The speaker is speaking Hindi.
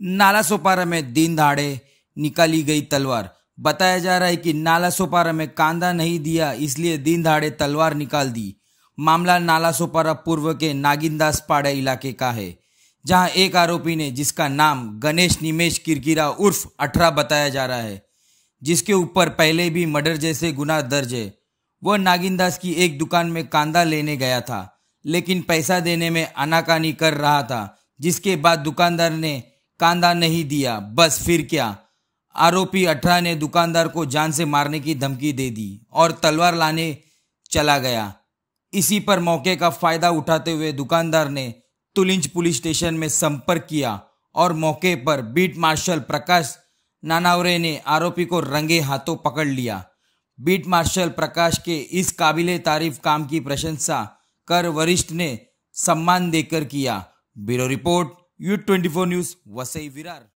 नाला सोपारा में दिन दहाड़े निकाली गई तलवार बताया जा रहा है कि नाला सोपारा में कांदा नहीं दिया इसलिए दिन दहाड़े तलवार निकाल दी मामला नाला सोपारा पूर्व के नागिनदास पाड़ा इलाके का है जहां एक आरोपी ने जिसका नाम गणेश निमेश किरकिरा उर्फ अठारह बताया जा रहा है जिसके ऊपर पहले भी मर्डर जैसे गुना दर्ज है वह नागिनदास की एक दुकान में कांदा लेने गया था लेकिन पैसा देने में आनाकानी कर रहा था जिसके बाद दुकानदार ने कांदा नहीं दिया बस फिर क्या आरोपी अठारह ने दुकानदार को जान से मारने की धमकी दे दी और तलवार लाने चला गया इसी पर मौके का फायदा उठाते हुए दुकानदार ने तुलिंज पुलिस स्टेशन में संपर्क किया और मौके पर बीट मार्शल प्रकाश नानावरे ने आरोपी को रंगे हाथों पकड़ लिया बीट मार्शल प्रकाश के इस काबिले तारीफ काम की प्रशंसा कर वरिष्ठ ने सम्मान देकर किया bureau report U twenty four news Vasai Virar